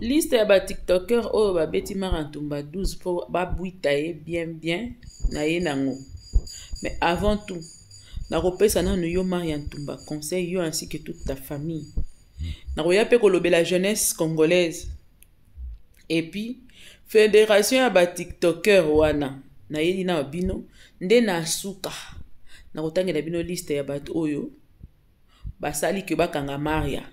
liste ya batiktoker oyo babeti mara ntumba 12 mpo babwita ye bien bien na ye nango mais avant tout nakopesa nanu yo maria ntumba conseil yo ainsi que toute ta famille nakoya mpe kolobela jeunesse congolaise epuis fédération ya batiktoker wana nayeli na bino nde nasuka nakotangela bino liste ya bato oyo basali ke bakanga maria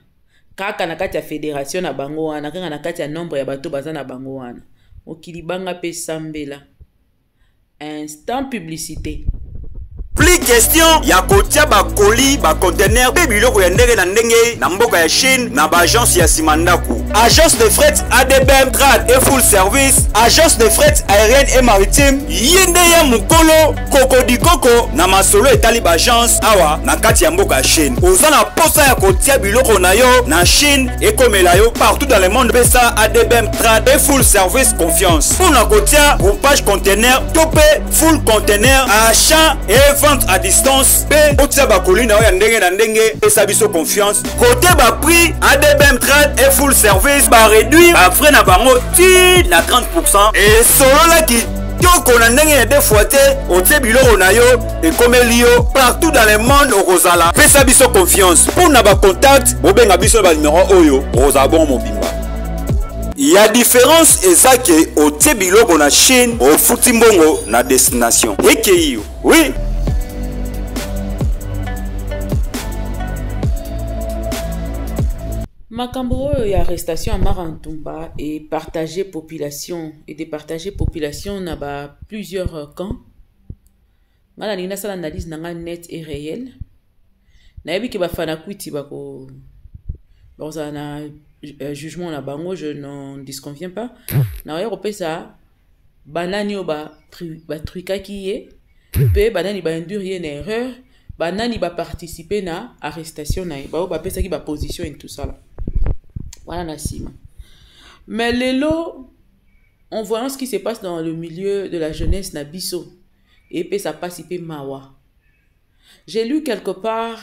kaka na kati ya fédération na bango wana kaka na kati ya nombre ya bato baza na bango wana mokili banga mpe sambela instant publicité plus question ya kotia bakoli bacontener mpe biloko ya ndenge na ndenge na mboka ya chine na baagence ya nsima ndako agence de fret adbm trad e full service agence de fret aérienne e maritime ye nde ye mokolo kokodikoko na masolo etali baagence awa na kati ya mboka ya chine oza na mposa ya kotia biloko na yo na chine ekomela yo partout dans le monde mpe sa adbm trad e full service confiance mpona kotia groupage contener to mpe full contener achat eva vente à distance mpe otia bakoli na yo ya ndenge na ndenge esa biso confiance kote baprix adbm trade e full service baréduire bafrais na bango ti na 30 esololaki kitoko na ndenge ya de fois te otie biloko na yo ekomeli yo partout dans le monde okozala pesa biso confiance mpo na bacontact bobenga biso na banimero oyo okozala bongo mobimba ya différence eza ke otie biloko na chine ofuti mbongo na destination ekeyi yo oui makambo oyo ya arrestation ya mara ntumba epartage population edepartage population na ba plusieurs camps ngai nalingi nasala analyse na ngai net et réel nayebi ke bafanakwiti bako bakozala na euh, jugement na bango je n'en disconvient pas nakoya kopesa banani oyo batrikaki ye mpe banani baindure ye na erreur banani baparticipe na arrestation na ye bao bapesaki baposition et tout ça là Voilà la cime. Mais lelo, en voyant ce qui se passe dans le milieu de la jeunesse Nabiso, et ça mawa. J'ai lu quelque part,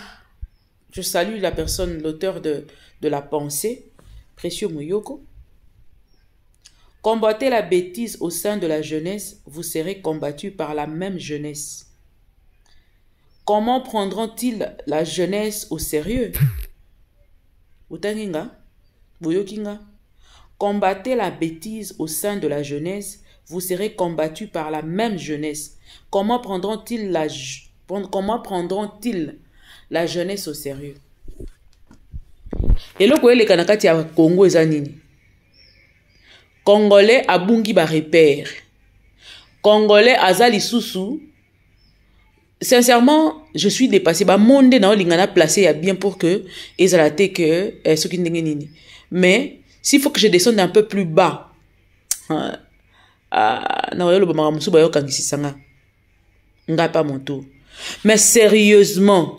je salue la personne, l'auteur de, de La Pensée, Précieux Muyoko. Combattez la bêtise au sein de la jeunesse, vous serez combattu par la même jeunesse. Comment prendront-ils la jeunesse au sérieux? Boyokinga. Combattez la bêtise au sein de la jeunesse, vous serez combattu par la même jeunesse. Comment prendront-ils la, comment prendront-ils la jeunesse au sérieux? eloko eleka na kati Congo, kongo eza nini congolais abungi repère. congolais Zali-Soussou. sincèrement je suis dépassé monde bamonde naolingana placé à bien pour que ezala que ke eh, qui soki ndenge nini mais s'il faut que je descende un peu plus bas ah, nakoya olobamaka mosusu bayokangisisa nga ngai mpa moto mais sérieusement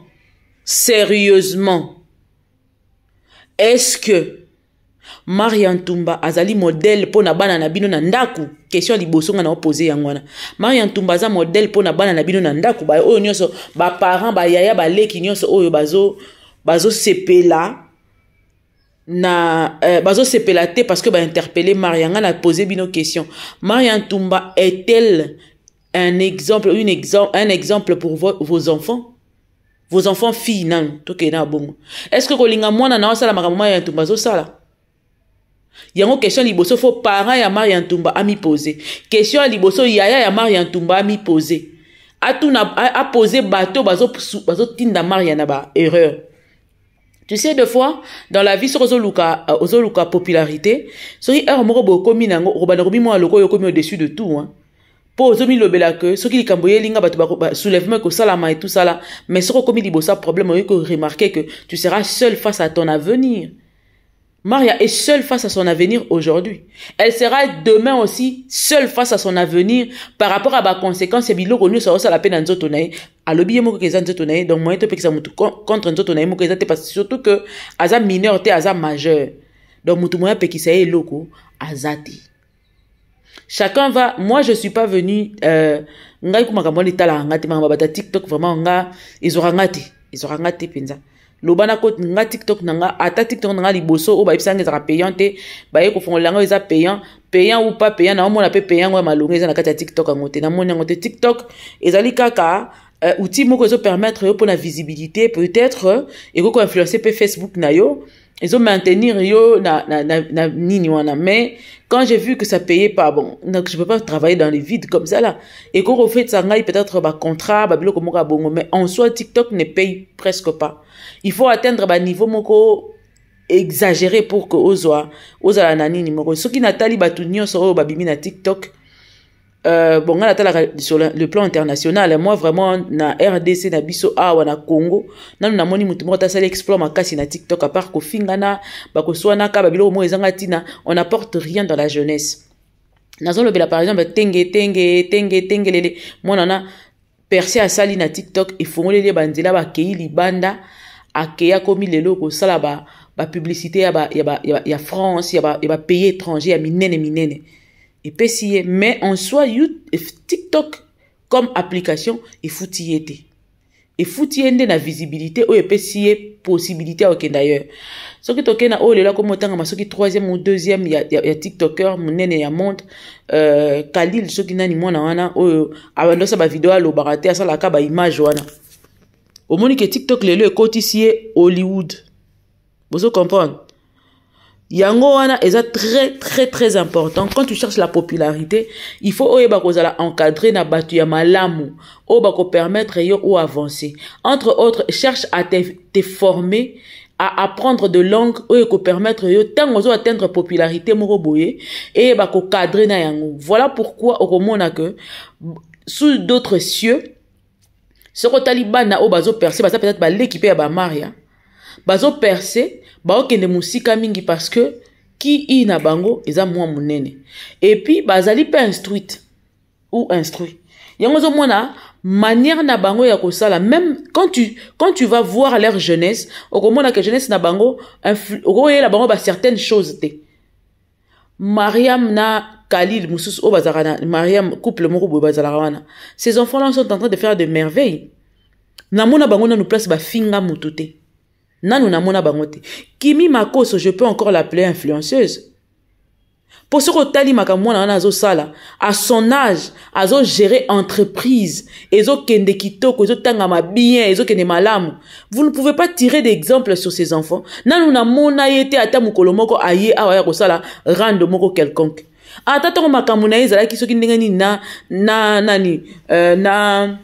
sérieusement est-ce que marian tumba azali modele mpo na bana na bino na ndako question ya liboso nga na opose yango wana marian tumba aza modele mpo na bana na bino na ndako oyo nyonso baparent bayaya baleki nyonso oyo bazosepela bazo na euh, bazosepela te parce que bainterpele maria nga na pose bino question maria ntumba est-elle un exemple une exemple un exemple pour vo vos enfants vos enfants filles nanu tokende na bongo est ce que kolinga mwana na osala makambo maria ntumba azosala yango question liboso fo parent ya maria ntumba amipose question ya liboso yaya ya maria ntumba amipose atuna apose bato bazotinda bazo maria na baerreur Tu sais, des fois, dans la vie, sur Ozoluka, euh, Ozoluka popularité, sur Ermorobo Kominango, Robanaromi, moi, Loko, comme au-dessus de tout, hein. Po Ozomi Lobela que, ce qui est Kamboye, Linga, soulèvement, que Salama et tout ça là, mais sur Okomi Libosa, problème, on que remarquer que tu seras seul face à ton avenir. Maria est seule face à son avenir aujourd'hui. Elle sera demain aussi seule face à son avenir par rapport à ma conséquence et biloko nous ça, la peine en alobi ye moko eza nzoto na ye donc moyen topekisa motu contre nzoto na ye moko eza te parce surtout que aza mineur te aza majeur donc motu moyen apekisa ye eloko aza te chacun va moi je suis pas venu euh, ngai ku makambo wana etalaka nga te makambo bata tiktok vraiment nga ezwaka nga te ezwaka nga te mpenza loba nakoti nga tiktok na nga ata tiktok na nga liboso oyo bayebisa yanga ezalaka payant te baye kofongolela yango eza payant payant ou pas payant naomona mpe payant yango ya malongo eza na kati ya tiktok yango te namoni yango te tiktok ezali kaka uh, outil moko ezopermettre yo mpona visibilité peut-être euh, ekoki koinfluence mpe facebook na yo ezomaintenir yo na, na, na, na nini wana mais quand j'ai vu que ça payait pas bon donc je peux pas travailler dans le vide comme ça là ekoki kofetisa ngai peut-être bacontrat babiloko moko ya bongo mais en soi tiktok ne paye presque pas il faut atteindre baniveau moko exagéré pour que ozwa ozala na nini moko soki natali bato nyonso oyo babimi na tiktok Euh, bon nga natalaka sur le plan international moi vraiment na rdc na biso awa na congo nanu namoni motu moko tasali exploit makasi na tiktok apart kofingana bakoswana ka babiloko moko ezanga ntina on n'apporte rien dans la jeunesse nazolobela par exemple tenge tenge tenge tengelele mwanana perse asali na tiktok efongoleli ye banzela bakei libanda akei akomi lelo kosala bapublicité ba ya, ba, ya, ba, ya france ya bapays ba étranger ya minene minene ba epesi ye me en soi eh, tiktok comme application efuti ye te efuti ye nde na visibilité oyo epesi ye possibilité ya kokende ailleurs soki tokenda oyo lelo akomi otangama soki troisième ou deuxième ya, ya, ya tiktoker monene ya monde euh, kalil soki nani mwana wana oyo abandosa bavideo alobaka te asalaka baimage wana omoni ke tiktok lelo ekotisi ye hollywood bozo comprendre yango wana eza très très très important quand tu cherches la popularité il faut oyo bakozala encadré na bato ya malamu oyo bakopermettre yo o avancer entre autres cherche à te, te former à apprendre de langue oyo ekopermettre yo ntango ozo atteindre popularité moko boye eye bakokadre na yango voilà pourquoi okomona que sous d'autres cieux soko otali bana oyo bazoperce baza peut-être baleki mpe ya bamaria bazoperse baokende mosika mingi parce que kii na bango eza mwa monene epuis bazali mpe instruite ou instruit yango ozomona manière na bango ya kosala même quand tu, quand tu vas voir leur jeunesse okomona ke jeunesse na bango okoyela bango bacertaine chose te mariam na kalil mosusu oyo bazalaka na mariam couple moko boye bazalaka wana ces enfants là sont en train de faire de merveille namona bango nanu place bafinga motu te nanu mona bangote. te kimi makoso je peux encore l'appeler influenceuse mpo tali otalimaka mwana wana sala, a son age géré entreprise kende kitoko ma bien ma malamu vous ne pouvez pas tirer d'exemple sur ces enfants nanu mona ye te ata mokolo moko aye awa ya sala, moko quelconque ata ntango makambo na ye ezalaki soki na na nani euh, na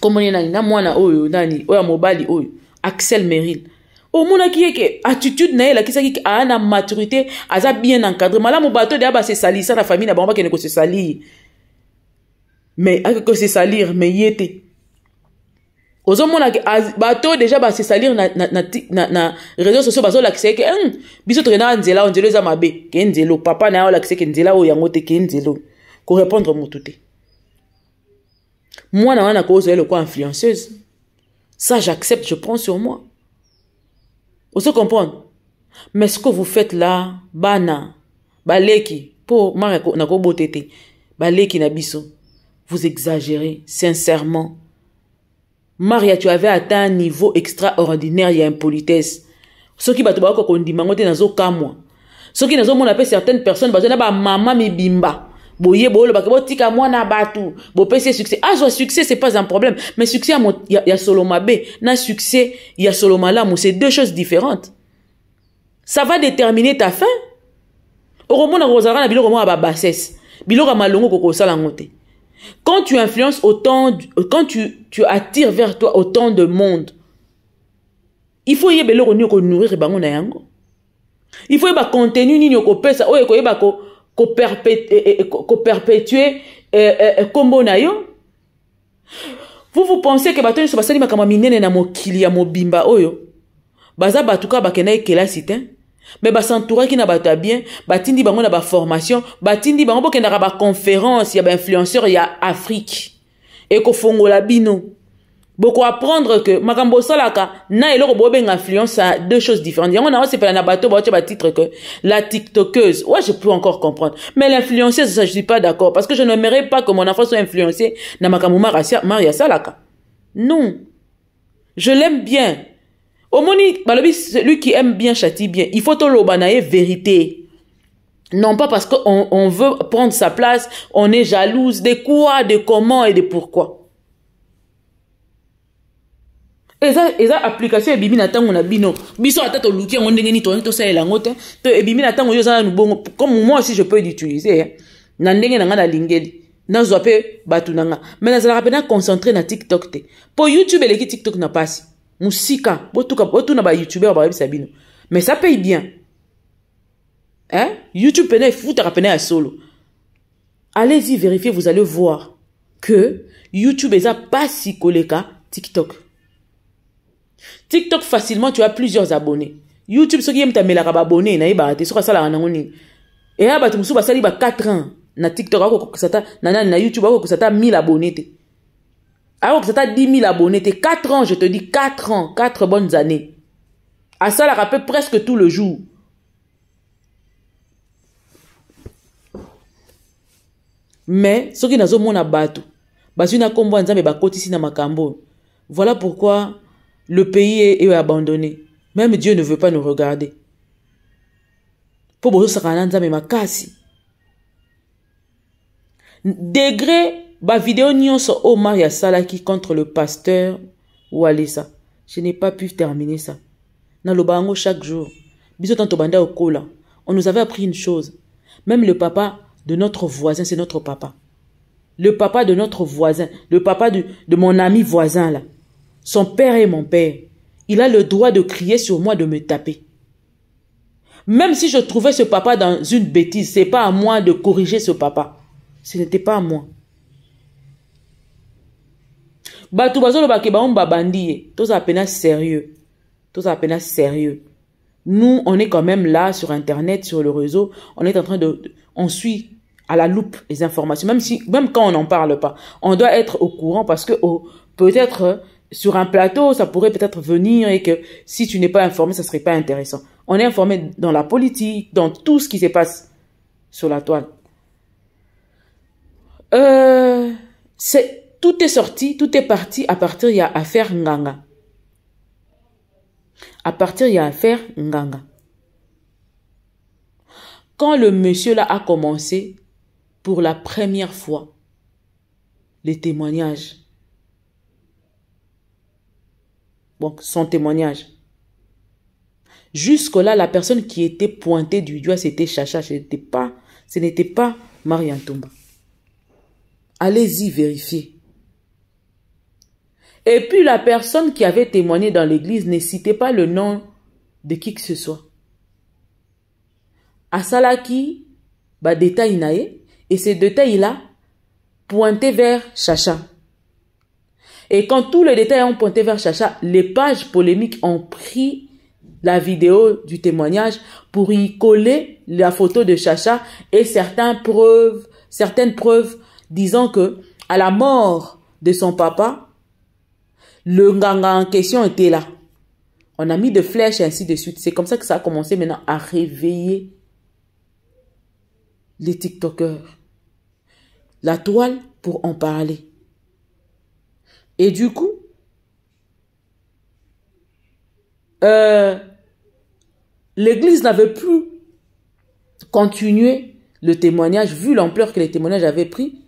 komoni nani na mwana oyo nani oya mobali oyo axel meril omonaki ye ke attitude na ye elakisaki ke aa na maturité aza bien encadré malamu bato de abasesalisa na famille na bango bakende kosesalir mais akosesalir mais ye te ozomona ke bato deja basesalir na, na, na, na, na réseau sociaux bazolakisa ye ke hmm, biso toke na nzela nzela eza mabe ke nzelo papa na ye olakisa ke nzela oyo yango te ke nzelo korépondre motu te mwana wana kozwa ye lokola influenceuse ça j'accepte je prends sur moi Vous se comprenez? Mais ce que vous faites là, bana, baleki, pour mareko nako botete, baleki nabiso, vous exagérez, sincèrement. Maria, tu avais atteint un niveau extraordinaire, il y a impolitesse. Ceux qui batoba ko kondimango te nazo kamwa. Ceux qui nazo mon appelle certaines personnes, bazona ba mama bimba. boye boyolobaka botika mwana ya bato bopesi ye succès azwa succès c'est pas un problème mais succès ya, ya, ya solo mabe na succès ya solo malamu c'est deux choses différentes ça va déterminer ta fin okomona kozalaka na biloko moko ya babassesse biloko ya malongo okokosala yango te quand tu influences autant quand tu, tu attires vers toi autant de monde il faut yeba eloko nini okonourrir bango na yango il faut yeba contenu nini okopesa oyo ekoyeba ko koperpétue eh, eh, nkombo eh, na yo vous vous pensez ke bato nyonso basali makambo ya minene na mokili ya mobimba oyo baza bato kaka bakenda ekelasi te me basentouraki na bato ya bien batindi bango na baformation batindi bango bokendaka baconférence ya bainfluenceur ya afrique ekofongola bino apprendre que makambo Salaka na eloko bobenga influence à deux choses différentes yango na osepela na bato à titre que la tiktokeuse ouais je peux encore comprendre mais l'influenceuse ça je suis pas d'accord parce que je n'aimerais pas que mon enfant soit influencé na makambo Maria salaka. non je l'aime bien omoni c'est celui qui aime bien châtie bien il faut toloba na vérité Non pas parce qu'on on veut prendre sa place, on est jalouse de quoi, de comment et de pourquoi eza eza application ebimi na ntango na bino biso ata toluki yango ndenge nini toyani tosalela yango te to ebimi na ntango yo oza nanu bongo comme moi aussi je peux l'utiliser hein. na ndenge na ngai nalingeli nazwa mpe bato na nga me nazalaka mpe naconcentre na tiktok te mpo youtube eleki tiktok na mpasi mosika botuna bayoutubeur bayebisa bino mais ça paye bien hein? youtube pene efutaka pene ya solo allez-y vérifier vous allez voir que youtube eza pasi koleka tiktok TikTok facilement, tu as plusieurs abonnés. YouTube, ce qui est ta melaka abonné, na iba, ça la Et là, bah, tu m'souba sali, 4 ans. Na TikTok, ako kusata, na na, na YouTube, ako kusata 1000 abonnés, Alors que ça 10 000 abonnés, 4 ans, je te dis 4 ans, 4 bonnes années. À ça, la rappelle presque tout le jour. Mais, ce qui n'a pas de monde à battre, c'est que nous avons un peu Voilà pourquoi le pays est, abandonné. Même Dieu ne veut pas nous regarder. Degré, ma vidéo nyonso Omar ya contre le pasteur ou ça. Je n'ai pas pu terminer ça. Dans le bango chaque jour, banda on nous avait appris une chose. Même le papa de notre voisin, c'est notre papa. Le papa de notre voisin, le papa de, de mon ami voisin là. Son père est mon père. Il a le droit de crier sur moi, de me taper. Même si je trouvais ce papa dans une bêtise, ce n'est pas à moi de corriger ce papa. Ce n'était pas à moi. sérieux sérieux nous on est quand même là sur internet sur le réseau on est en train de on suit à la loupe les informations même si même quand on n'en parle pas on doit être au courant parce que oh, peut-être sur un plateau, ça pourrait peut-être venir et que si tu n'es pas informé, ça serait pas intéressant. On est informé dans la politique, dans tout ce qui se passe sur la toile. Euh, c'est, tout est sorti, tout est parti à partir il y a affaire Nganga. À partir il y a affaire Nganga. Quand le monsieur là a commencé pour la première fois les témoignages, son témoignage. Jusque-là, la personne qui était pointée du doigt, c'était Chacha. Ce n'était pas, ce n'était pas Allez-y vérifier. Et puis, la personne qui avait témoigné dans l'église ne citait pas le nom de qui que ce soit. Asalaki, bah, détail et ces détails-là pointaient vers Chacha. Et quand tous les détails ont pointé vers Chacha, les pages polémiques ont pris la vidéo du témoignage pour y coller la photo de Chacha et certaines preuves, certaines preuves disant que à la mort de son papa, le ganga en question était là. On a mis des flèches et ainsi de suite. C'est comme ça que ça a commencé maintenant à réveiller les TikTokers. La toile pour en parler. Et du coup, euh, l'Église n'avait plus continué le témoignage, vu l'ampleur que les témoignages avaient pris.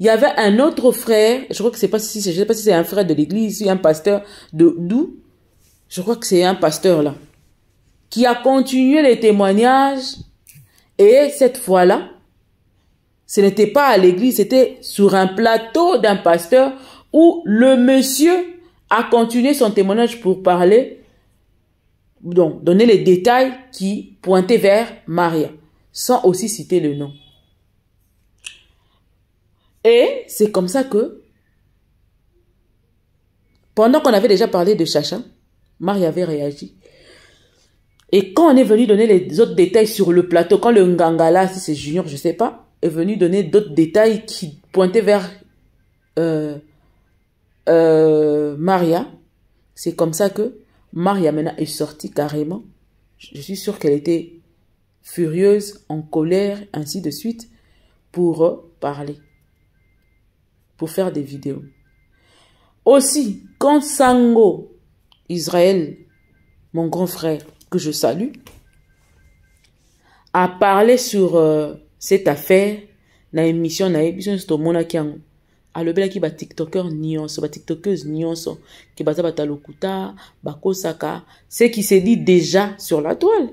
Il y avait un autre frère, je crois que c'est pas si je sais pas si c'est un frère de l'Église, un pasteur de d'où, je crois que c'est un pasteur là, qui a continué les témoignages. Et cette fois-là, ce n'était pas à l'église, c'était sur un plateau d'un pasteur où le monsieur a continué son témoignage pour parler, donc donner les détails qui pointaient vers Maria, sans aussi citer le nom. Et c'est comme ça que, pendant qu'on avait déjà parlé de Chacha, Maria avait réagi. Et quand on est venu donner les autres détails sur le plateau, quand le Ngangala, si c'est Junior, je sais pas, est venu donner d'autres détails qui pointaient vers euh, euh, Maria, c'est comme ça que Maria maintenant est sortie carrément. Je suis sûre qu'elle était furieuse, en colère, ainsi de suite, pour parler, pour faire des vidéos. Aussi, quand Sango, Israël, mon grand frère, que je salue, a parlé sur euh, cette affaire, la émission, la émission, c'est au alobelaki batiktoker nyonso tiktokeuse nyonso ke baza bato talokuta lokuta bakosaka ce qui se dit déjà sur la toile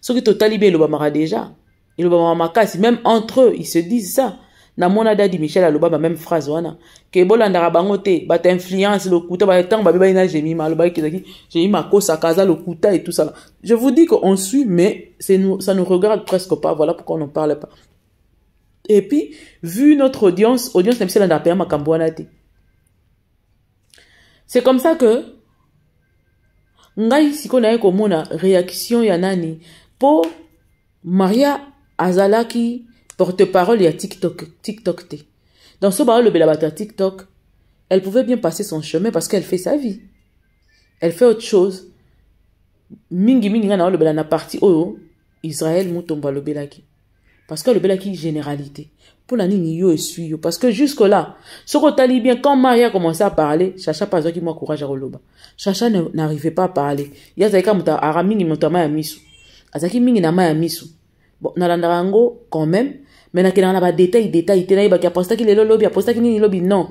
soki totali be mara déjà elobamaka makasi même entre eux ils se disent ça na monada dadi michel aloba même phrase wana ke bolandaka bango te bato influence lokuta ntango babebaki na gemima alobaki ezaki gemima akosaka aza lokuta et tout ça je vous dis que on suit mais c'est nous, ça nous regarde presque pas voilà pourquoi on ne parle pas et puis, vu notre audience, audience na pas elanda mpenza makambo wana te c'est comme ça que ngai sikoyo comme komona réaction ya nani pour maria azalaki porte-parole ya tiktok tiktok te Dans ce baolobela le tiktok elle pouvait bien passer son chemin parce qu'elle fait sa vie elle fait autre chose Mingi ngai naolobela na parti oyo israel le Belaki parce que le bel qui généralité pour la nini yo suyo. parce que jusque là ce qu'on bien quand Maria commençait à parler Chacha pas qui moi courage à roloba Chacha n'arrivait pas à parler ya zaika muta aramingi muta maya misu azaki mingi na maya misu bon nalandaka yango quand même mais nakendaka na ba détail te nayebaki apostaki a lobi ki nini lobi non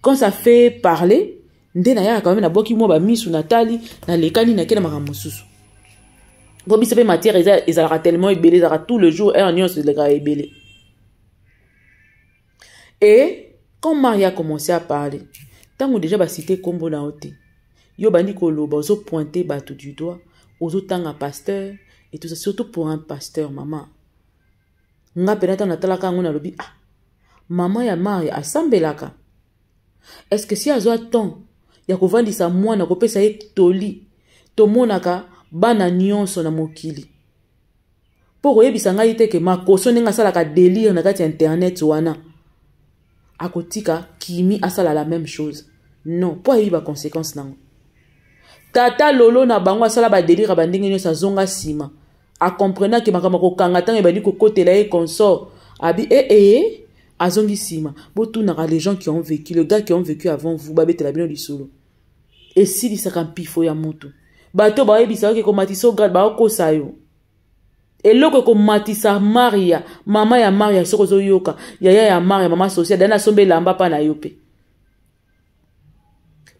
quand ça fait parler nde ya quand même boki mwa misu natali na tali, na ma musu mpo biso mpe matière eza ezalaka tellement ebele ezalaka tout le jour heure nyonso ezalaka ebele e quand marie acommençe à parler ntango déjà basite nkombo na yo te yo obandi koloba ozopointe bato du doigt ozotanga pasteur et tout ça surtout pour un pasteur mama nga mpena ntango natalaka yango nalobi ah mama ya marie asambelaka estce que si azwa temps ya kovandisa mwana kopesa ye toli tomonaka bana nyonso na mokili mpo koyebisa ngai teke makoso ndenge asalaka delire na kati ya internet wana akotika kimi asala la même chose non mpo ayebi baconséquence nango tata lolo na bango asala badelire ya bandenge nyonso azonga nsima akomprenaki makambo akokanga ntango ebandi kokotela ye consort abi ee eh, eh, eh, azongi nsima botunaka les gens qui ont vécu le gars qui ont vécu avant vous babetela bino lisolo esilisaka mpifo ya motu bato bayebisa oke komatisa ograde baokosa yo eloko ekomatisa maria mama ya maria soki ozoyoka yaya ya maria mama sosia dani asomba elamba mpa na yo mpe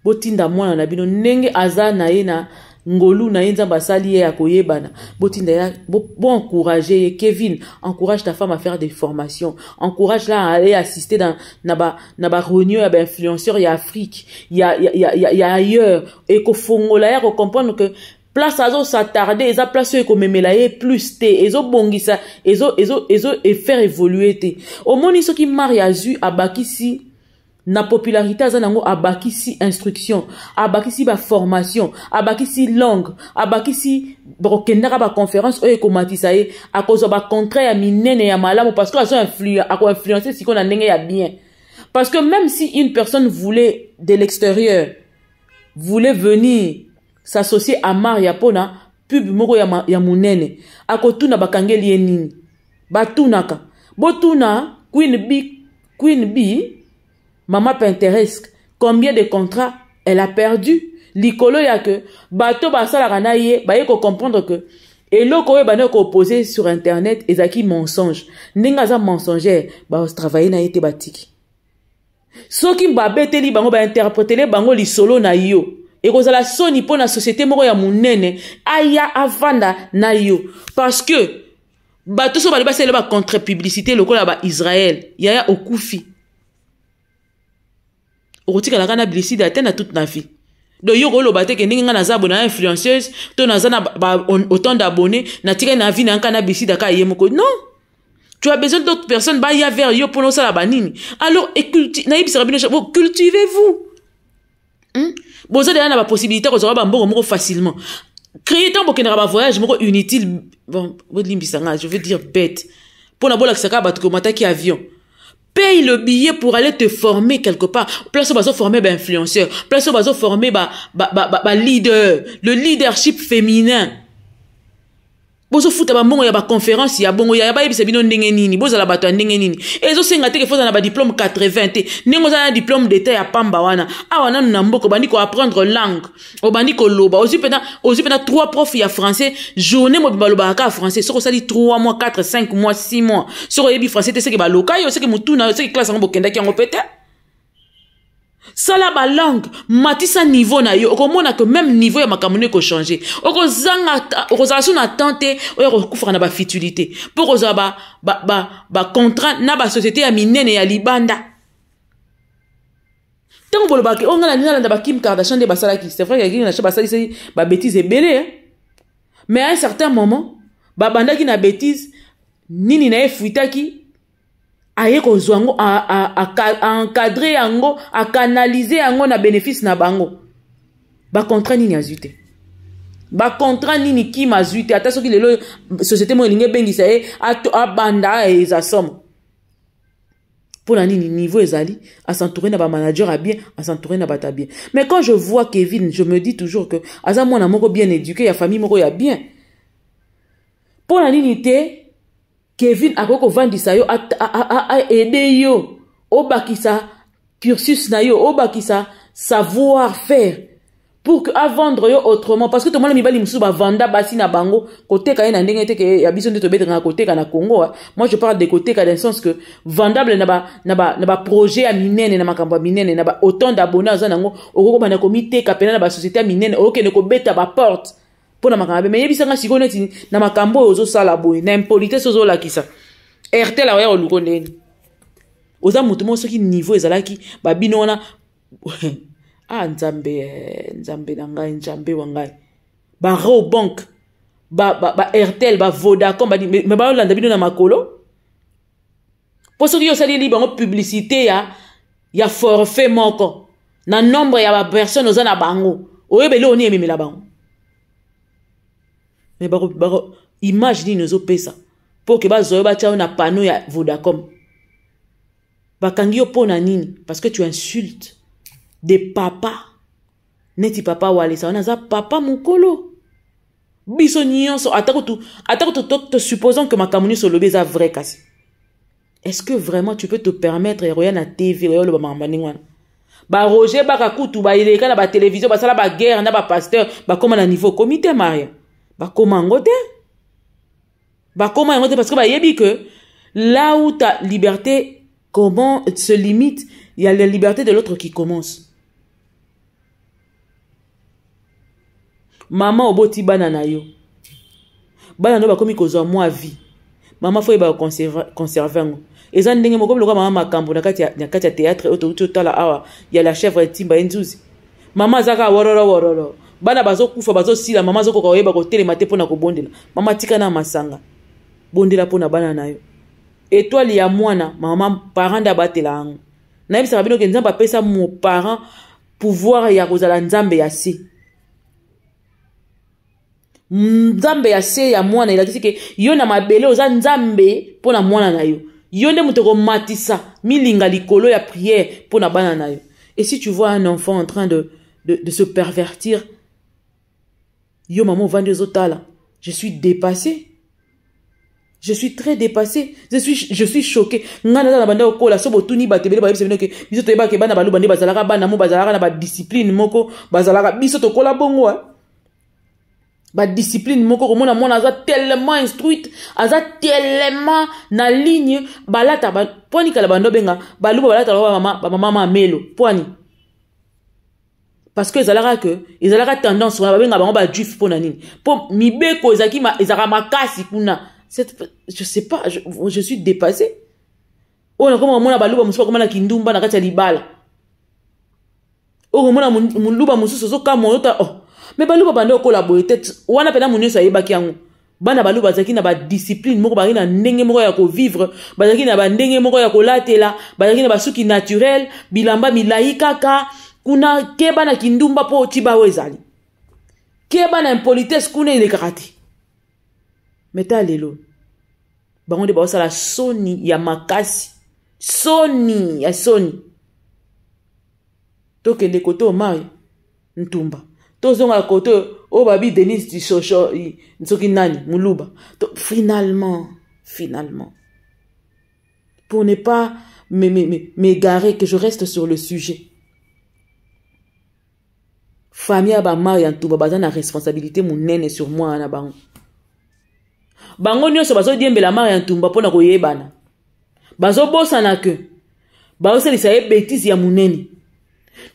botinda mwana na bino ndenge aza na ye na ngolu na ye nzambe asali ye akoyebana botinda ya boencourage ye kevin encourage ta femme à faire des formations encourage la à aller assister dans na ba na ba réunion ya bainfluenceur ya afrique ya ya ya ya ailleurs ekofongola ye akocomprendre que place azosatarde eza place oyo ekomemela ye plus te ezobongisa ezo ezo ezo efaire évoluer te omoni soki mari azwi abakisi na popularité aza nango abakisi instruction abakisi baformation abakisi langue abakisi okendaka baconférence oyo ekomatisa ye akozwa bacontrat ya minene ya malamu parce que akoinfluence sikoyo na ndenge ya bien parce que même si une personne voulait de l'extérieur voulait venir s'associer à maria mpona pub moko ya, ya monene akotuna bakangeli ye nini batunaka botuna queen b queen b mama pinteresque combien de contrat elle a perdu likolo ya ke bato basalaka na ye baye kocomprendre ke eloko oyo bandi kopose sur internet ezalaki mensonge ndenge aza mensongere batravaille na ye te batiki soki babeteli bango bainterpretele bango lisolo na yo ekozala soni mpo na société moko ya monene aya avanda na yo parce que bato so bali basele bacontre publicité lokola baisrael yaya okufi okotikalaka na bliside ate na toute na vie donc yo koloba te ke ndenge ngai naza abone na influenceuse to naza na autant d'abone natikali na vie na yanka na bliside aka ye moko non tu as besoin d'autres personnes baya vers yo mpona osala banini alors nayebisaka bino cultivez vous hmm? boza deya na bapossibilité kozwaka bambongo moko facilement créer ntango bokendaka bavoyage moko inutile bon bolimbisanga je veux dire bête mpona bolakisaka bato komataki avion paye le billet pour aller te former quelque part. Place au bazar former ben influenceur, place au former ba, ba, ba, leader, le leadership féminin. bozofuta bambongo ya baconférence ya bongo ya bayebisa bino ndenge nini bozala bato ya ndenge nini eh, ezosenga te kefozala na badiplome 80 te ndenge ozala na diplome d'état ya pamba wana awa nanu na mboka obandi koapprendre langue obandi koloba ozwi mpena ozwi mpena 3 prof ya français journée mobimba alobaka kaka français soki osali 3 mois 4 5 mois 6 mois soki oyebi français te seke baloka yo seke motuna yo seke classe yango bokendaki yango mpe te sala balangue matisa niveau na yo okomona ke même niveau ya makambo no ekochange okozala so na temps te oyo kokufaka na bafutilité mpo kozala bacontrainte na basociété ya minene ya libanda ntango bolobaka onga na ndinalanda bakim kardashan nde basalaki c'est vrai yaki na basalisi babétise ebele mais à un certain moment babandaki na bétise nini na ye fuitaki aye kozwa yango aencadre yango akanalize yango na bénéfice na bango bacontrat nini azwi te bacontrat nini kim azwi te ata soki lelo société moko elingi ebengisa ye abanda eza somo mpona nini niveau ezali asentourer na bamanager ya bien asentourer na bato ya bien mais quand je vois kevin je me dis toujours que aza mwana moko bien éduqué ya famille moko ya bien mpona nini te kevin akoki kovandisa yo aede yo obakisa cursus na yo obakisa savoir faire pour que avendre yo autrement parce que tomona mibali mosusu bavanda basi na bango koteka ye na ndenge teke ya biso nde tobetangaka koteka na congo moi je parle de koteka dans sens que vendable na baprojet na ba, na ba ya minene na makambo ya minene na ba autant d'abonné aza nango okokobanda komiteka mpena na basociété ya minene okokende kobeta baporte mpo na makambo me yebisanga sikoyo neti na makambo oyo ozosala boye na impolitese ozolakisa rtl aoya koluko ndeni oza moto moko soki niveau ezalaki babino wana ah nzambe nzambe na ngai nzambe wa ngai bareau banke bartl bavodacom me baolanda bino na makolo mpo soki yo osaleli bango publicité ya ya forfait moko na nombre ya bapersone oza na bango oyebeli oni ememela bango me bako image nini ozopesa mpo ke bazwa yo batya yo na pano ya vodacom bakangi yo mpo na nini parce que tu insultes de papa neti papa walesa wana aza papa mokolo biso nyonso atako tosupposons ke makambo nyonso olobi eza vrai kasi est ce que vraiment tu peux te permettre eh, roya na tv roya oloba makambo ndenge wana baroger baka kutu baeleka na batelevizio basala baguerre na bapasteur bakóma na niveau okomi te maria bakoma yango te bakoma on te parce que dit que là où ta liberté comment se limite il y a la liberté de l'autre qui commence mama oboti banana na yo bana no bakomi kozwa Moi vie mama ba conserver conserver, Et eza ndenge moko biloko mama makambo na kati ya théâtre oyo touti la awa ya la chèvre timba ye Maman mama wororo wororo bana bazokufa bazosila mama azokoka koyeba kotelema te mpona kobondela mama tika na masanga bondela mpona bana na yo etwale ya mwana mama parent nde abatela yango nayebisaka bino ke nzambe apesa mo parent pouvoir ya kozala nzambe ya se nzambe ya se ya mwana elakisi ke yo na mabele oza nzambe mpo na mwana na yo yo nde moto okomatisa milinga likolo ya priere mpo na bana na yo et si tu vois un enfant en train de, de, de se pervertir Yo maman Je suis dépassée. Je suis très dépassée. Je suis, je suis choquée. batebele Biso ke bana discipline moko bazalaka biso Kola bongo. Ah. Ba discipline moko tellement instruite, tellement na ligne balata ba pwani baluba mama melo parce que que ils ezalaka tendance wana babenga bango bajuif Pom na ils mibeko ezalaki cette je sais pas je, je suis dépassé Oh mon La baluba mosusu kindumba na oh mon libala luba moluba sozo ozokama oyota oh mais baluba bande okola te wana bana baluba bazalaki na discipline moko na ndenge moko ya kovivre bazalaki na ndenge moko ya kolatela bazalaki na suki naturel bilamba milaika kaka kuna keba na kindumba mpo otiba oyo ezali keba na impolitese kuna elekaka te me ta lelo bango nde baosala soni ya makasi soni ya soni tokende kote omari ntumba tozongala kote oyo babi denis soki nani moluba finalement finalement pour ne pas m'égarer que je reste sur le sujet famille ya bamari ya ntuba baza na responsabilité monene sur mwana na bango bango nyonso bazodiembela mari ya ntumba mpo na koyebana bazobosana ke bazosalisa ye betise ya monene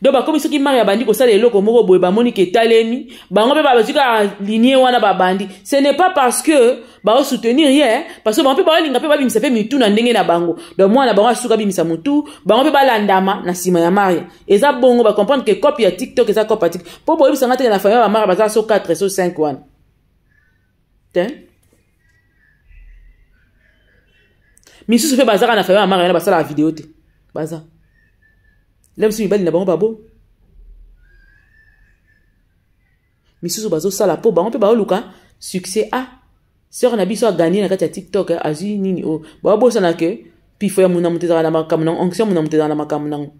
donc bakomi soki mari abandi kosala eloko moko boye bamoni ketalemi bango mpe bazwi kaka linie wana babandi ce n'est pas parce que baosoutenir ye parce que bango mpe baolinga mpe babimisa mpe mitu na ndenge na bango donc mwana bango asuka abimisa motu bango mpe balandama na nsima ya maria eza bongo bacomprendre ke cope ya tiktok eza cope ya tiktok mpo boyebisanga teke na famille ya bamaria bazala so 4 so 5 wana te misusu mpe bazaka na famille ya maria wana basalaka video te baza si tu na bango babo ça, bazosala mpo bango mpe baoluka succès a peu plus biso aganie na kati tiktok azwi nini o faire ke pifo ya dans la macam non, on dans la macam non,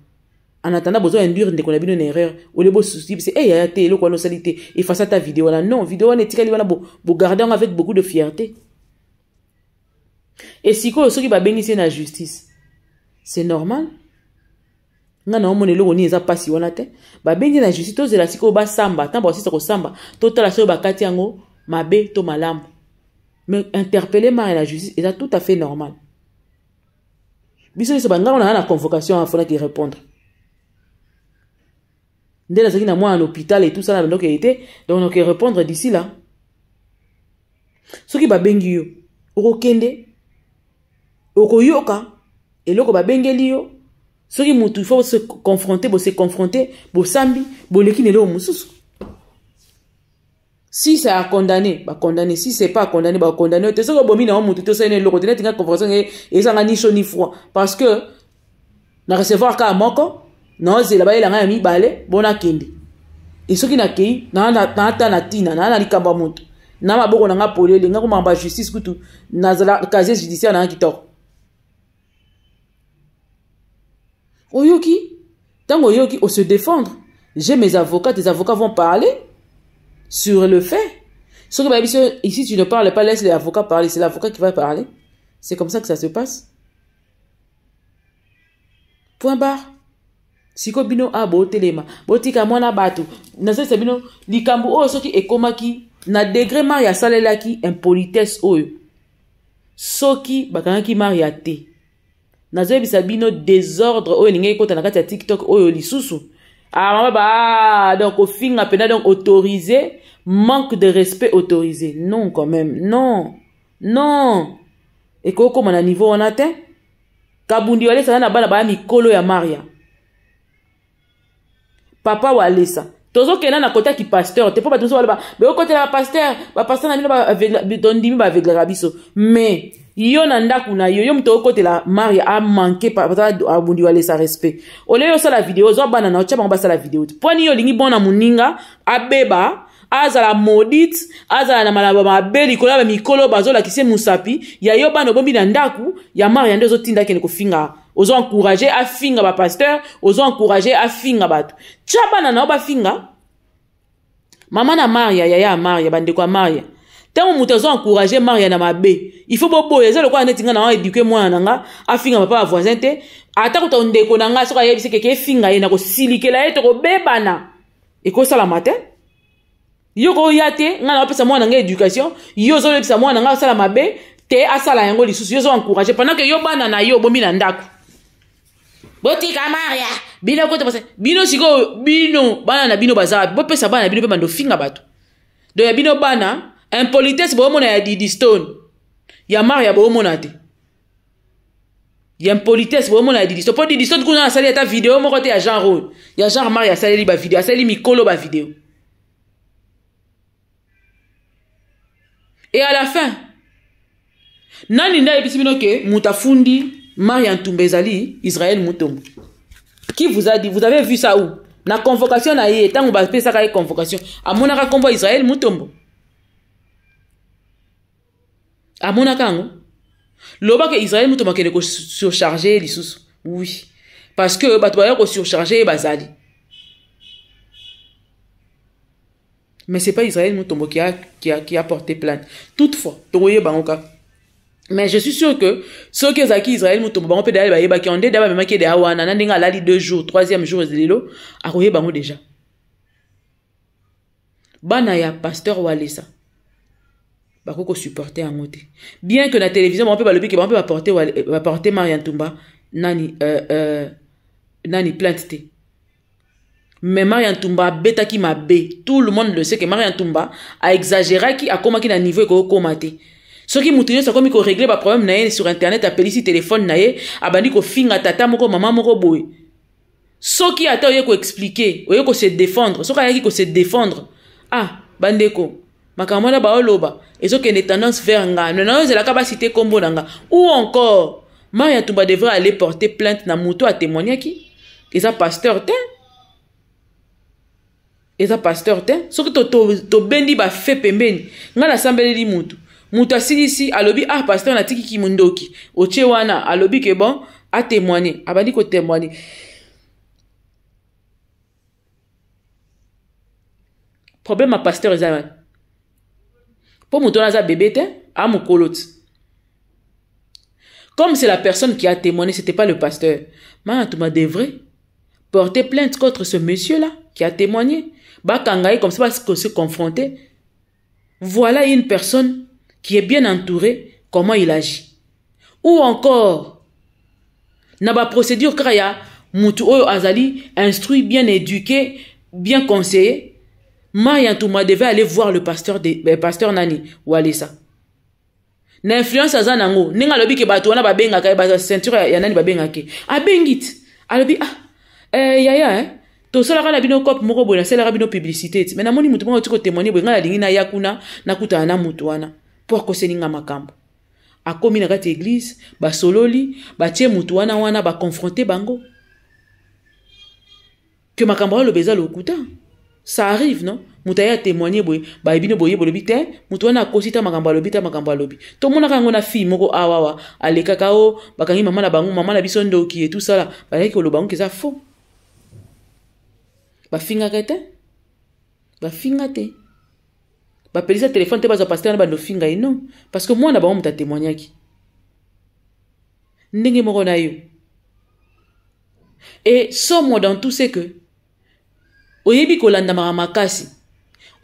en attendant bozo d'endurer de na a une erreur olie bosusi bise eh y a été, le face ta vidéo là, non video wana etikali tu bogarde garder avec beaucoup de fierté le qui babengisi bénir la justice c'est normal Nana na omona eloko nini eza mpasi wana te babengi na justice tozela sikoyo basamba ntango basilisa samba, totala soki bakati yango mabe to malamu mais interpeller ma la justice eza tout à fait normal biso nyonso bangango naa na convocation ki répondre nde nazalaki na mwana na hôpital et tout ça na bandoko ete donc nakoki répondre d'ici là soki babengi yo oko yoka eloko Bengeli yo il faut se confronter se se confronter bosambi boleki na si à a condamné condamner si c'est pas condamné bakondamne yo te soki obomi là a conversation, ils ça n'a e, e ni chaud ni froid parce que na recevoir bon à et ce qui na sont na na maboko na justice la casier judiciaire na oyoki Yoki, oyoki se défendre j'ai mes avocats tes avocats vont parler sur le fait soki ici tu ne parles pas laisse les avocats parler c'est l'avocat qui va parler c'est comme ça que ça se passe point barre sikoyo bino a botelema botika mwana Batu. nasalisa bino likambo o oh, soki ekomaki na degre mari asalelaki impolitesse oyo oh. soki tu mari te nazoyebisa bino désordre oyo elingi kota na tiktok oyo lisusu ah, ba donc ofinga donc autorisé manque de respect autorisé non quand même non non ekoki niveau wana te kabundi walesa na bana baya mikolo ya maria papa walesa tozokenda na kote ya kipaster te mpo bato nyonso baloba beokotela bapaster bapaster na bino tondimi baveglaka biso mais yo na ndako na yo yo moto okotela maria amanke abundi alesa respect ole yo osala video ozwa bana na otya bango basala video te mpwani yo olingi bona moninga abeba azala modite azala na malaba mabe likolo ya bamikolo bazolakisa mosapi ya yo bana obombi na ndako ya maria nde ozotindakene kofinga ozo encourage afinga bapaster ozo encourage afinga bato tia bana na yo bafinga mama na maria yaya ya maria bandeko ya maria ntango moto azo encourage maria na mabe ifo boboya eza lokola neti nga na waedike mwana na nga afinga papa bavoisin te ata kuta ndeko na nga soki ayebisi keke efinga ye na kosilikela ye tokobebana ekosalama te yo koya te ngai na opesa mwana ngai éducation yo ozoyebisa mwana ngai asala mabe te asala yango lisusu yo ozoencourage pendant ke yo bana na yo bomi na ndako botika maria bino kota pasa bino sikoyo bino bana na bino baza wapi bopesa bana na bino mpe bandofinga bato do ya bino bana impolitese boomona ya didi stone ya maria boomona te ya impolitese boomona ya didi stone mpo didi stone kuna asali ata video moko te ya jean rode ya jean maria asaleli bavideo asaleli mikolo bavideo e à la fin nani nde ayebisi bino ke moto afundi Marianne Tumbezali, Israël israel mutombo qui vous a dit vous avez vu ça où na convocation na ye ntango a ye convocation A nkombo israel mutombo amonaka a lobaka israel mutombo akende a surchargé, oui parce que bato baya surchargé surchargé bazali mais n'est pas Israël mutombo qui a, porté plainte toutefois toi ba mais je suis sûr que soki ezalaki israel moto bango mpe deya bayebaki onde deya bamemaki edeya wana na ndenge alali deux jours troisième jour lelo akoyeba yango déjà bana ya paster walesa bakoki kosuporte yango te bien que na télévision bango mpe balobi ke bango mpe baporte maria ntumba nani euh, euh, nani plainte te mais maria ntumba abetaki mabe tout le monde le sait ke maria ntumba aexagéraki akomaki na niveau ekokokoma te soki moto nyonso akomi koregle baproblème na ye sur internet apelisi telefone na ye abandi kofinga tata moko mama moko boye soki ata oye koexplike oye kose défendre soki ayaki kose défendre ah bandeko makambo wana baoloba ezokende tendance vers nga na oyo ezalaka basite nkombo na nga ou encore mari atumba devrait aller porter plainte na moto atémoignaki eza pasteur te eza pasteur te soki tobendi to, to bafe pembeni ngai nasambeleli motu moto asilisi alobi ah pasteur natikiki mondoki otie wana alobi ke bon témoigné. abandi témoigné. problème pasteur, pasteur eza wana mpo moto wana aza bebe te amokolo comme c'est la personne qui a témoigné c'était pas le pasteur m'as vrai? porter plainte contre ce monsieur là qui a témoigné bakanga comme ça qu'on se confronter voilà une personne qui est bien entouré, comment il agit. Ou encore, naba procédure kraya, mutu oyo azali, instruit, bien éduqué, bien conseillé, ma yantouma devait aller voir le pasteur, de, le ben, pasteur Nani, ou aller ça. n'influence à zanango ninga lobi ke bato benga babengaka, ba ceinture ya nani babengake. Abengit, alobi, ah, eh, yaya, eh, hein. tosalaka na bino kop moko boye nasalaka bino publicité mais na moni motu moko otikotemo ni boye ngai nalingi naya kuna nakutana na mpo akoselinga makambo akómi na kati ya eglize basololi batie motu wana wana bakonfronte bango ke makambo aloba eza lokuta ça arrive non moto aye atémoigne boye bayebi no boye bolobi te moto wana akosi ta makambo alobi ta makambo alobi tomonaka yango na fille moko awawa alekaka o bakangi mama na bango mama na biso ndoki etusala bayaki koloba yango keza faux bafingaka te bafinga te bapelisa telefone te baza paster na bandofinga ye non parce que mwana bango moto atemoignaki ndenge moko na yo e somo dans tout ce que oyebi kolandamaka makasi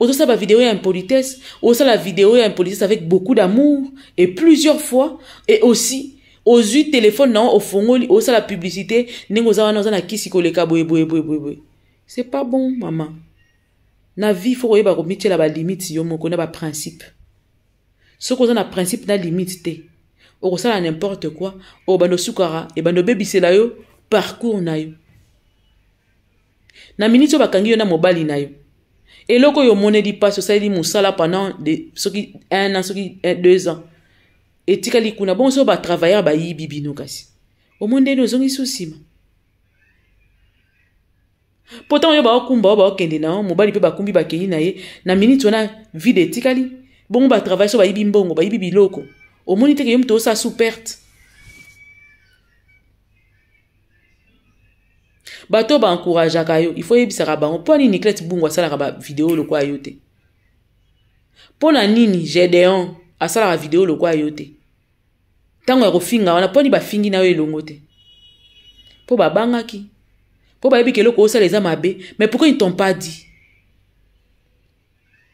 ozosala bavideo ya impolitesse ozosala video ya impolitesse avec beaucoup d'amour et plusieurs fois et aussi ozwi telefone nango ofongoli ozosala publicité ndenge oza wana oza na kisi koleka boyeboyeboyeboye c'est pas bon mama na vie fo koyeba komitiela balimite yo moko na baprincipe soki oza na principe na limite te okosala nimporte quoi oyo bando osukaka ebando obebisela yo parcours na yo na miniti oyo bakangi yo na mobali na yo eloko oyo omoneli mpasi osaleli mosala pendant soki 1 an soki 2 ans etikali kuna bongo soki batravailleur bayibi bino kasi omondeni ozongisi osima mpo ntango oyo baokumba oyo baokende na yo mobali mpe bakumbi bakei na ye na miniti wana vide etikali bongo batravaille so bayibi mbongo bayibi biloko omoni teke yo moto osa su perte bato baencourageaka yo ifo oyebisaka bango mpo nini niclet bungu asalaka bavideo lokwa yo te mpo na nini gedeon asalaka video lokwa yo te ntango ya kofinga wana mpo ni bafingi na yo elongo te mpo babangaki mpo bayebi ke eloko osala eza mabe mais pourquoi ils t'ont pas dit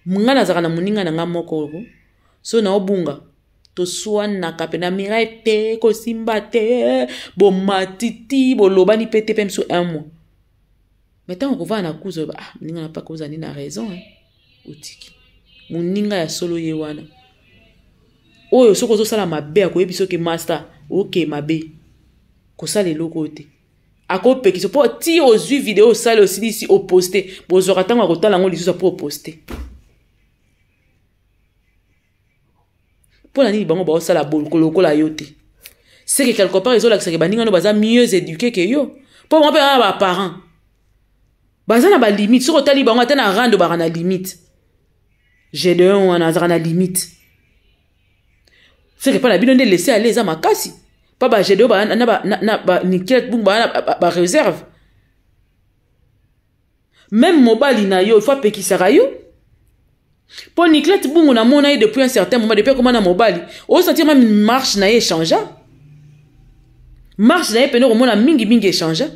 nga nazalaka na moninga na nga moko so naobunga toswanaka mpe na miraille te kosimba te bomatiti bolobani mpe te mpe miso un mois mai ntango kovanda na kuzu oyoba ah moninga na mpaka ozali na raison eh? otiki moninga ya solo ye wana oyo soki ozosala mabe akoyebi soki master oke okay, mabe kosala eloko oyo te akopekisa mpo ti ozwi video osali osilisi oposte bozwaka ntango akotala yango lisusu mpo oposte mpo na nini bango baosala lokola yo te seke quelque part ezolakisaka baninga no baza mieux éduke ke yo mpo bango mpe baa baparent baza na balimite soki otali bango ata na rando baka na limite gedeon wana azaka na limite seke mpa na bino nde lese ale eza makasi mpa bagdo oh, na baniclet bungu bareserve meme mobali na yo ifo apekisaka yo mpo niclet bungu namona ye depuis un certain moment depuis akoma na mobali osentir ma marche na ye échangea marche na ye pene okomona mingimingi échangea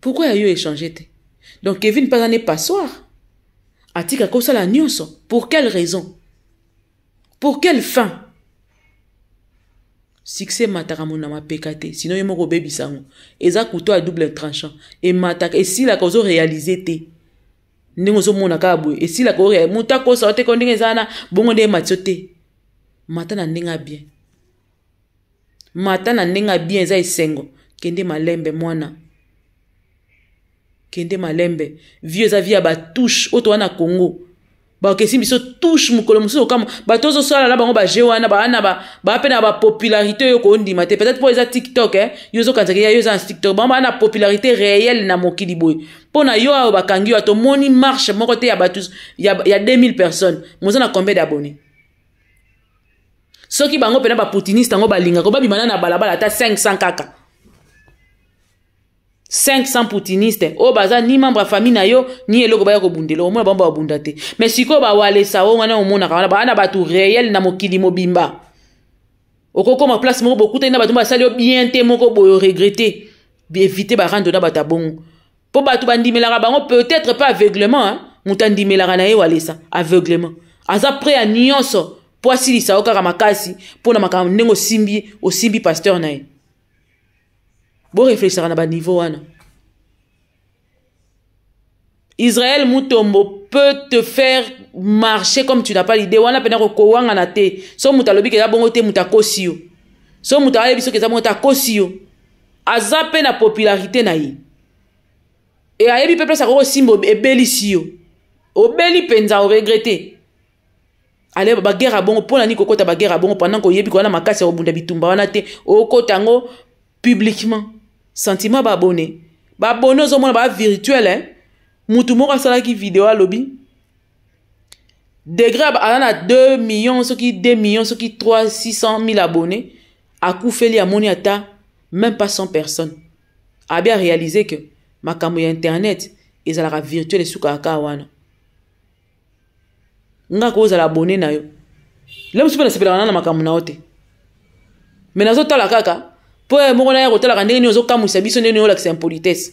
pourkui ya yo échange te donc kevin mpe aza ne passoire atikaka kosala nyonso pour quelle raison pour quelle fin succès emataka mundu na mapeka te sino ye moko obebisa yango eza couteau ya double tranchant emataka esilaka ozorealize te ndenge ozomona kaka boye esilaka moto akosao te ko ndenge eza wana bongo nde ematio te mata na ndenge abien mata na ndenge abien eza esengo kende malembe mwana kende malembe vie eza vie ya batouche oyo towana congo bakesi biso touche mokolo mosusu okama bato ozosala na bango baje wana baana bape na bapopularité oyo kondima te peut-être mpo eza tiktok eh? yo ozokanisaki ya yo eza na tiktok bango baa na popularité réelle na mokili boye mpo na yo oyo bakangi yo ya tomoni marche moko te ya bato ya, ya 2000 personnes moza na combien d'abonné soki bango mpena baputiniste yango balingaka babimana na balabala ata 500 kaka 500 poutiniste oyo oh, baza ni membre ya famille na yo ni eloko baya kobundela omona bambo babunda te me sikoyo bawalesa o oh, wana omonaka wana baa na bato réel na mokili mobimba okokoma place moko bokutani na bato mo basali yo bien te moko boye oregrete evite barando na bato abongo mpo bato bandimelaka bango peut-être pe aveuglement moto andimelaka na ye walesa aveuglement aza prêt ya nyonso mpo asilisa yo kaka makasi mpo na makambo ndenge osimbi osimbi paster na ye boreflexaka na baniveau wana israel mutombo peut te faire marcher comme tu n'as pas l'idée wana mpena kokowangana te so moto alobi keza bongo te moto akosi yo so moto ayebi soki eza bongo te akosi yo aza mpe na popularité na ye e ayebi mpe place akoko simba ebelisi yo obeli mpenza oregrete aleba bagere ya bongo mpona nini kokɔta bagere ya bongo pendant koyebi kowana makasi ya kobunda bitumba wana te okɔta yango publiquement sentiment babone babone ozomona baa virtuel eh? mutu moko asalaki video alobi degré aza na 2 million soki 2 million soki 3 600 000 abone akufeli amoni ata même pas 100 personne abi aréalise ke makambo ya internet ezalaka virtuel esukaka kaka wana nga ko ozala abone na yo lelo mosusu mpe nasepelaka nana na makambo na yo te me nazotala kaka mpo moko naya kotalaka ndenge nini ozokamwisa biso ndenge nini olakisa impolitesse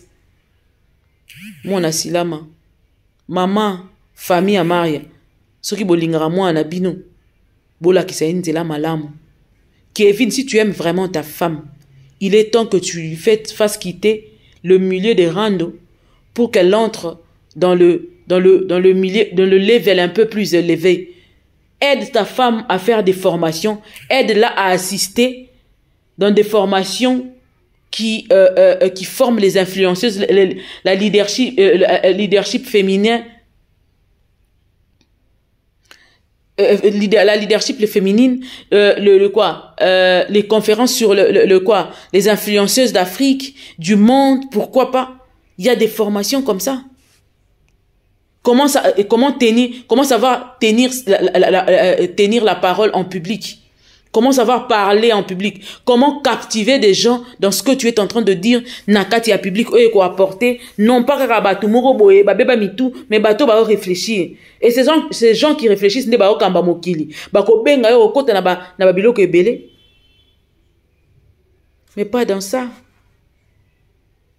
Mon silama Maman, famille ya maria soki bolingaka mwana na bino qui ye nzela malamu kevin si tu aimes vraiment ta femme il est temps que tu lui fasses quitter le milieu des randos pour qu'elle entre dans le, dans le, dans le milieu, dans le level un peu plus élevé. Aide ta femme à faire des formations, aide-la à assister dans des formations qui, euh, euh, euh, qui forment les influenceuses, la, leadership, leadership féminin, la leadership féminine, le, quoi, les conférences sur le, quoi, les influenceuses d'Afrique, du monde, pourquoi pas Il y a des formations comme ça. Comment ça, comment tenir, comment savoir tenir tenir la parole en public Comment savoir parler en public Comment captiver des gens dans ce que tu es en train de dire Nakati à public, eux, quoi apporter Non pas Karabatumoro Boye, Babeba Mitou, mais Bato Bao réfléchir. Et ces gens, ces gens qui réfléchissent, ne Bao Kamba Mokili. Bako Benga, Okota Naba, Nababilo Kebele. Mais pas dans ça.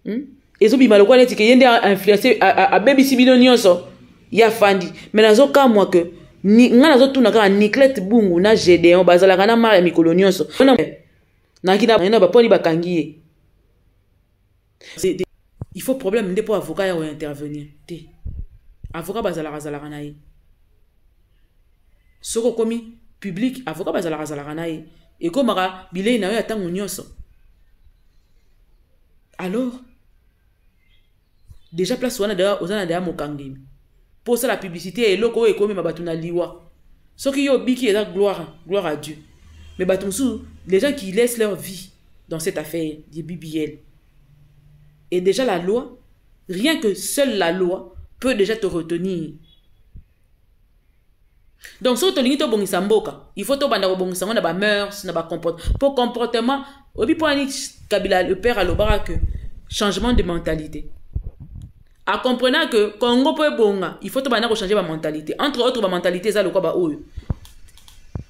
Hmm? ezobima lokola neti ke ye nde influence abebisi bino nyonso ye afandi me nazokamwa ke ngai tuna kaka niklete bungu na gedeon bazalaka na mara ya mikolo nyonso kina na baponi bakangi ye il faut problème ndepo avocat avoka ya kointervenir te avoka bazalaka zalaka na ye soki okomi publike avoka bazalaka zalaka na ye ekomaka bilei na yo ya ntango nyonso alors déjà place wana oza na deya mokangemi la publicité et et oyo comme ma na liwa soki yo et la gloire gloire à dieu mais battons sous les gens qui laissent leur vie dans cette affaire des bibiel et déjà la loi rien que seule la loi peut déjà te retenir donc soki to bon samboka il faut tobanda kobongisa yango na pas na comporte pour comportement au pour kabila le père l'obara que changement de mentalité en comprenant que quand on peut bon, il faut changer ma mentalité. Entre autres, ma mentalité, ça le quoi bah, oh.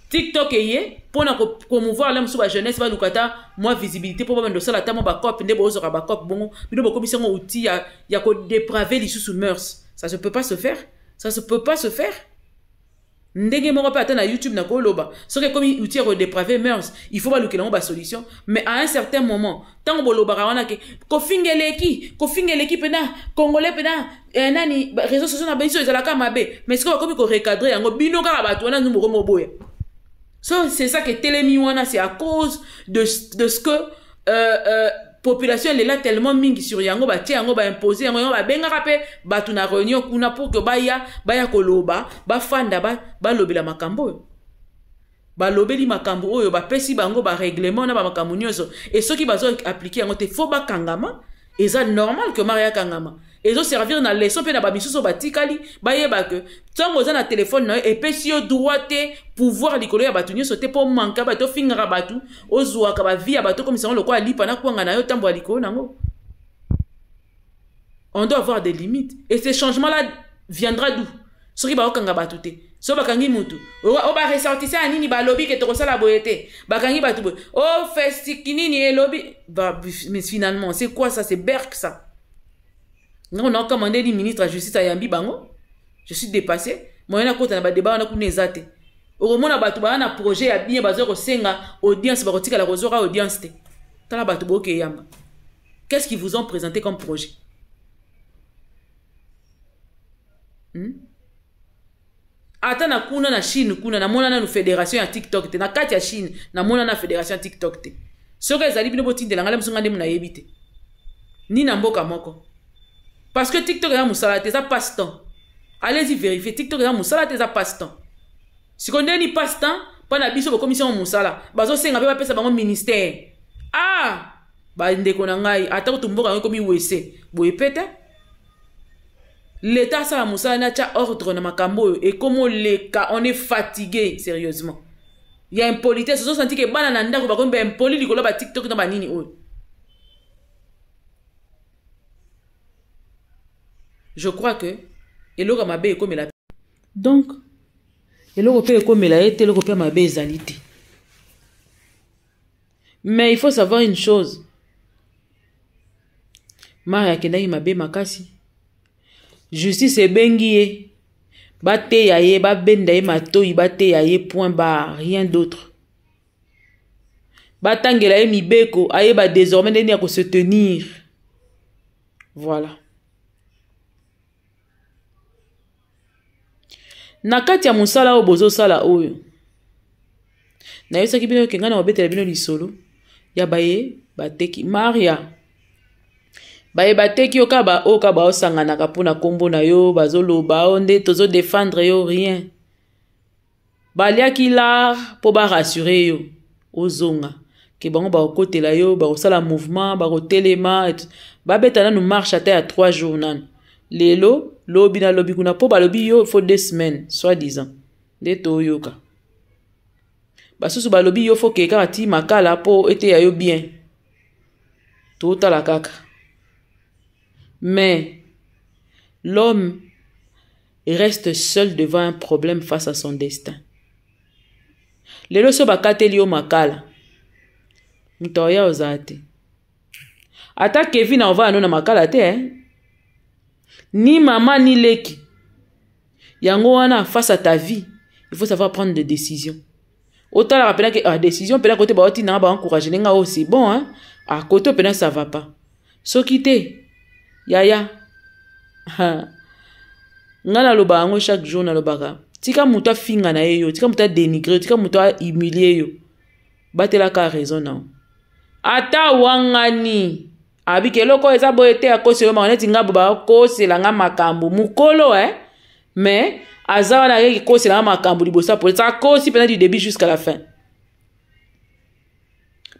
TikTok est eh, eh, pour promouvoir l'homme sous la jeunesse, va lukata, moi visibilité pour me ça la tamo bakop, ne bozo cop bon, mais nous commission outil, il y a qu'on dépraver les sous mœurs. Ça se peut pas se faire. Ça se peut pas se faire ndenge moko mpe ata na youtube nakoloba soki ekomi outil ya kodeprave il faut balukela ba solution mais à un certain moment ntango bolobaka wana ke fingeleki ko fingeleki pe na congolais pe eh, nani réseaux sociaux na sur ezalaka mabe mais soki ko korecadre yango bino ka bato wana nzu moko moboya so c'est ça que telemi wana c'est à cause de, de ce que euh, euh, population elela tellement mingi sur yango batie yango baimpose yango yango babengaka mpe bato na réunion kuna pour ke baya baya koloba bafanda balobela ba makambo oyo balobeli makambo oyo bapesi bango bareglement na bamakambo nyonso e soki bazoaplike yango te fo bakangama eza normal ke mari akangama les na les dans na bamisusu batikali bayebake que oza na téléphone, na yo epesi yo droit pouvoir likolo ya bato vous bato vous avez le bavi ya bato faire yango lokola lipa na kwanga na yo on doit avoir des limites et ces changement là viendra d'où ba so bakangi mutu o baressortise ya nini balobi ke tokosala sala te bakangi batu. o festiki nini lobby. Bah, oh, bah, mais finalement c'est quoi ça c'est berk ça on a commandé le ministre de la justice à Yambi Bango. Je suis dépassé. Moi, on a un débat, on a coupé zate. Au moment où on a projet, à bien basé au Senga, audience, barotique à la rosora, audience. la batubo ke yamba. Qu'est-ce qu'ils vous ont présenté comme projet? Hmm? ata na kuna na chine kuna namona nanu fédération tiktok te na kati ya chine namona na fédération tiktok te soki ezali bino botindelanga nde mosonga nde munayebi te Ni na mboka moko parce que tiktok eza mosala te eza passe temps allez-y vérifier tiktok eza mosala te eza passe temps sikoyo ndeni passe temps mpo na biso bokomisi yango mosala bazosenga mpe bapesa bango ministère ah bandeko na ngai ata kutu mboka yango ekomi wese boye mpe te leta asala mosala na atya ordre na makambo oyo ekoma oleka on est fatigué sérieusement ya impolitesse ozosanti ke bana na ndako bakomi baimpoli likolo batiktok na banini oyo je crois que eloko mabe ekomela donc eloko mpe ekomela ye te eloko mpe mabe ezali te mais il faut savoir une chose mari akendaki mabe makasi justice ebengi ye bateya ye babenda ye matoi bateya ye point ba rien d'autre batangela ye mibeko ayeba désormais ndeni ya kosetenir voilà na kati ya mosala oyo bozosala oyo nayebisaki bino oke ngai na kobetela bino lisolo ya baye bateki maria baye bateki oyo kaka oyo kaka baosanganaka mpona nkombo na yo bazoloba o nde tozodefendre yo rien baliaki lar mpo barassure yo ozonga ke bango bakokotela yo bakosala mouvement bakotelema babeta nanu marshe ata ya 3 jour nanu lelo lobi nalobi kuna mpo balobi yo fo deux semaine soi-disant nde toyoka basusu balobi yo fo kee kaka ti makala mpo ete ya yo bien totala kaka mais l'homme reste seul devant un problème face à son destin lelo so bakateli yo makala moto oya ozala te ata kevin aovaya no na makala te eh? ni mama ni leki yango wana face à ta vie il faut savoir prendre des décisions otalaka mpenaki ah, décision mpenaki kote baotinanga baencourage ndenga oyo oh, c'est bon hein? ah, kote oyo ça va pas soki te yaya ngai nalobaka yango chaque jour nalobaka tika moto afinga na ye yo tika moto adenigre yo tika moto ahumilie yo batelaka raison na yo ata wangani abiki eloko oyo eza boye te akoseli omaka neti ngambo nga makambo Mukolo, e eh? mais aza wana akeki kosela nga makambo liboso ya polisi kose mpena du début jusqu'à la fin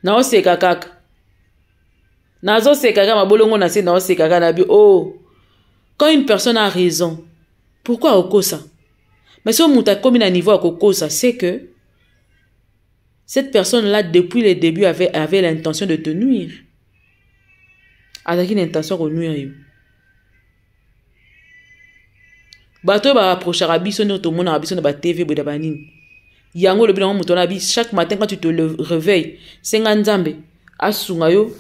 naoseka Na zo kaka mabolongo na se naoseka kaka na bi Oh, quand une personne a raison pourquoi kosa mais so moto akomi na niveau kosa, c'est que cette personne là depuis le début avait, avait l'intention de te nuire avec une intention konua hein. yo bato oyo baapprochaka biso ndenge tomonaka biso na batv boye na banini yango olobi nango moto wana bi chaque matin quand tu te réveille senga nzambe asunga yo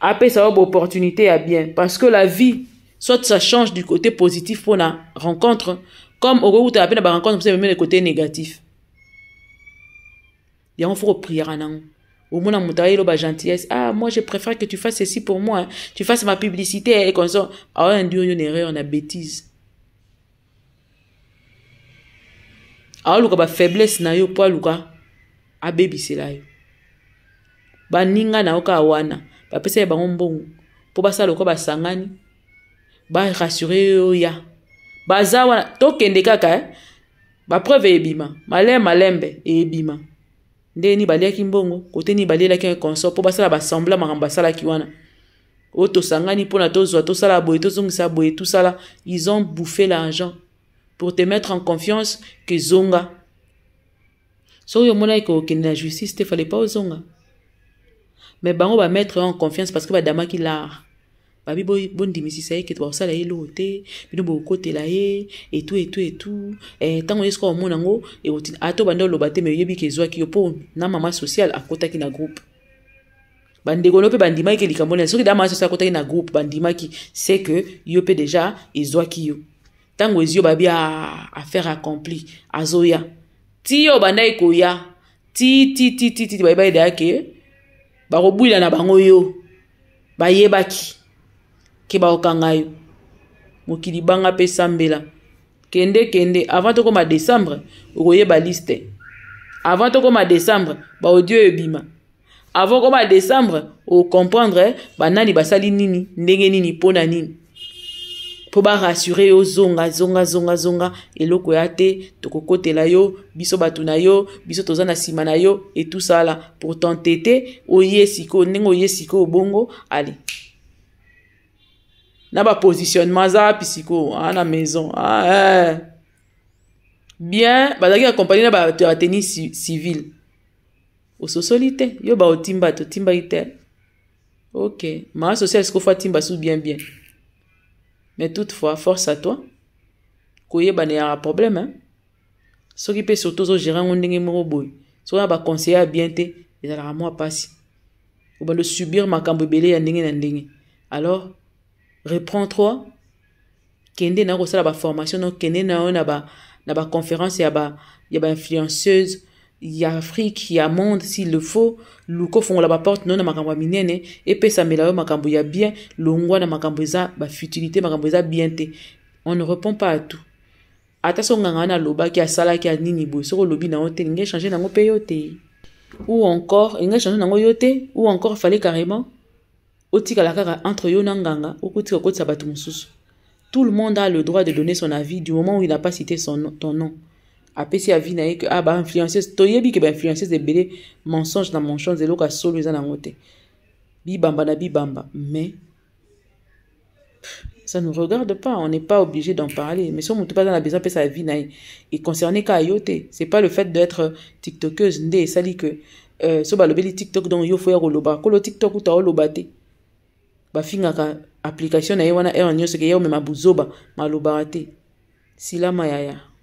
apesa yo baopportunité ya bien parce que la vie soit ça change du côté positif la rencontre comme okokutana mpe na barencontre mposa le côté négatif yango foko priera nango au moins en la gentillesse ah moi je préfère que tu fasses ceci pour moi hein. tu fasses ma publicité et qu'on soit ah un dieu une erreur on a bêtise ah oh, luka ba faiblesse na yo po luka abebisela yo baninga na yo kaka wana bapesa ye bango mbongo mpo basala lokwa basangani barassure yo ya baza wana tokende kaka eh? bapreuve eyebima malem malembe eyebima ndenge nini baliaki mbongo kote ni balielaki inconsort po basala basembla makambo basalaki wana oyo tosangani mpona tozwa tosala boye tozongisa boye tosala ils ont bouffé l'argent pour te mettre en confiance que zonga soki omonaki kokende na justice te fallait pas Zonga. mais bango mettre en confiance parce que badamaki l'art babi bondimisisa ye ke bakosala ye loko te bino bokotela ye etu etu etu eh, ntango ye soka omona yango ato banda oloba te me oyebi ke ezwaki yo mpo na mama sociale akotaki na groupe bandeko no mpe bandimaki ke likambo nani soki da mama sociale akotaki na groupe bandimaki se ke yo mpe deja ezwaki yo ntango ezwi yo babi affaire accompli azoya ti yo obandaki koya ti ti ti ti ti bayebaki deya ke bakobwila na bango yo bayebaki ke baokanga yo mokili banga mpe sambela kende kende avant tokóma décembre okoyeba liste avant tokóma décembre baaudio oyo ebima avant okóma décembre okomprendre banani basali nini ndenge nini mpo na nini mpo barassure yo zonga zonga zonga zonga eloko ya te tokokotela yo biso bato na yo biso toza na nsima na yo etusala pour tentete oye sikoyo ndenge oye sikoyo bongo ale na bapositionnement aza api sikoyo aa ah, na maison ah, eh. bien bazalaki accompagne na bato ya teni civile ososoli te yo baotimba totimbaki te ok mara social sikoyo fo atimba su bien bien mais toutefois force à toi koyebana eyaka problème hein? soki mpe surtout ozogere yango ndenge moko boye soki na baconseiller ya bien te ezalaka mwa mpasi obanda osubir makambo ebele ya ndenge na ndenge alors reprend 3 kende na kosala baformation donc kende na yo na baconférence ba ya ba ya bainfluenceuse ya afrique ya monde s'il le faut luka ofongola baporte no na makambo ya minene epesamela yo makambo ya bien longwa na makambo eza bafutilité makambo eza bien te on ne répond pas à tout ata so nganga wana alobaki asalaki ya nini boye soki olobi nango te ninga echange nango mpe yo te ou encore enga echange nango yo te ou encore fallait carrément otikala kaka entre yo na okutika okotika okotisa bato mosusu tout le monde a le droit de donner son avis du moment où il n'a pas cité son, ton nom apesi avis na ye ke ah bainfluenceuse toyebi ke bainfluenceuse ebele mensonge na mensonge eloko asolo eza nango te bibamba na bibamba mais ça ne regarde pas on n'est pas obligé d'en parler mais so motu mpe aza na besoin sa vie na ye concerné yo c'est pas le fait d'être euh, tiktokeuse nde esali ke euh, so balobeli tiktok donc yo fo ya koloba kolo tiktok uta oloba te bafingaka application na ye wana ere nyonso ke ye omema buzoba malobaka te silama yaya